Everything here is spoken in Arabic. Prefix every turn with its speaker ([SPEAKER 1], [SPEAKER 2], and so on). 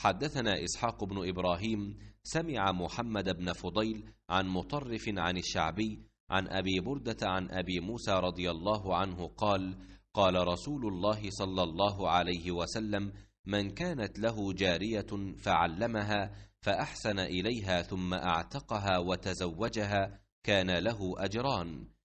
[SPEAKER 1] حدثنا إسحاق بن إبراهيم سمع محمد بن فضيل عن مطرف عن الشعبي عن أبي بردة عن أبي موسى رضي الله عنه قال قال رسول الله صلى الله عليه وسلم من كانت له جارية فعلمها فأحسن إليها ثم أعتقها وتزوجها كان له أجران